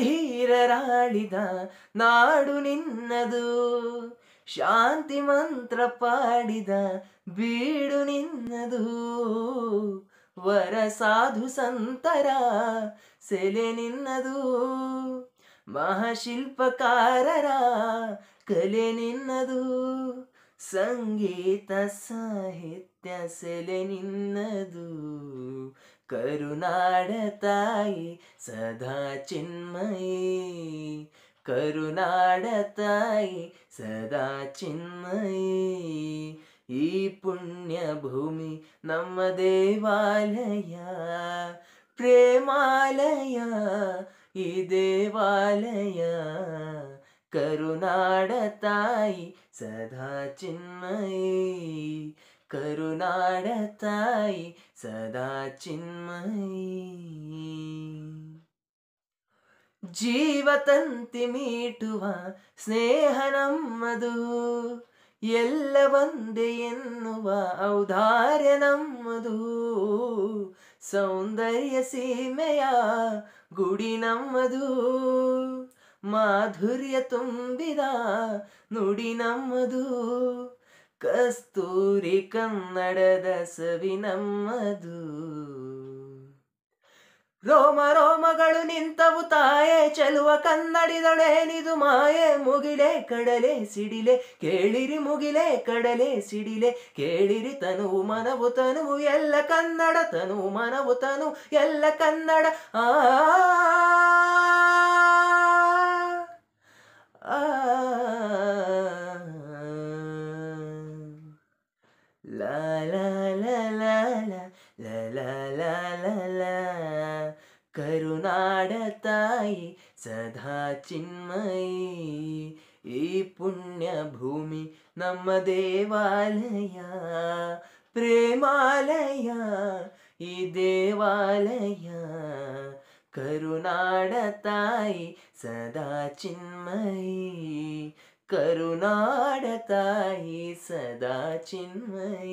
ಧೀರರಾಡಿದ ನಾಡು ನಿನ್ನದು ಶಾಂತಿ ಮಂತ್ರ ಪಾಡಿದ ಬೀಡು ನಿನ್ನದು ವರ ಸಾಧು ಸಂತರ ಸೆಲೆ ನಿನ್ನದು ಮಹಾಶಿಲ್ಪಕಾರರ ಕಲೆ ನಿನ್ನದು ಸಂಗೀತ ಸಾಹಿತ್ಯ ಸೆಲೆ ನಿನ್ನದು ಕರುನಾಡ ತಾಯಿ ಸದಾ ಚಿನ್ಮಯಿ ಕರುನಾಡ ಸದಾ ಚಿನ್ಮಯಿ ಈ ಪುಣ್ಯ ನಮ್ಮ ದೇವಾಲಯ ಪ್ರೇಮಾಲಯ ಈ ದೇವಾಲಯ ಕರುನಾಡ ತಾಯಿ ಸದಾ ಚಿನ್ಮಯಿ ಕರುಣಾಡ ತಾಯಿ ಸದಾ ಚಿನ್ಮಯಿ ಜೀವತಂತಿ ಮೀಟುವ ಸ್ನೇಹ ನಮ್ಮದು ಎಲ್ಲ ಒಂದೇ ಎನ್ನುವ ಔದಾರ್ಯ ನಮ್ಮದು ಸೌಂದರ್ಯ ಸೀಮೆಯ ಗುಡಿ ನಮ್ಮದು ಮಾಧುರ್ಯ ತುಂಬಿದ ನುಡಿ ನಮ್ಮದು ಕಸ್ತೂರಿ ಕನ್ನಡದ ಸವಿ ನಮ್ಮದು ರೋಮ ರೋಮಗಳು ನಿಂತವು ತಾಯೇ ಚೆಲುವ ಕನ್ನಡಿದೊಳೆನಿದು ಮಾಯೆ ಮುಗಿಲೆ ಕಡಲೆ ಸಿಡಿಲೆ ಕೇಳಿರಿ ಮುಗಿಲೆ ಕಡಲೆ ಸಿಡಿಲೆ ಕೇಳಿರಿ ತನುವು ಮನವು ತನುವು ಎಲ್ಲ ಕನ್ನಡ ತನುವು ಮನವು ತನು ಎಲ್ಲ ಕನ್ನಡ ಆ ला ल करुणाडताय सदा चिन्मयी ई पुण्यभूमि न देवालया प्रेमालया ई देवालया करुणाडतायि सदा चिन्मयी करुणाडताय सदा चिन्मयी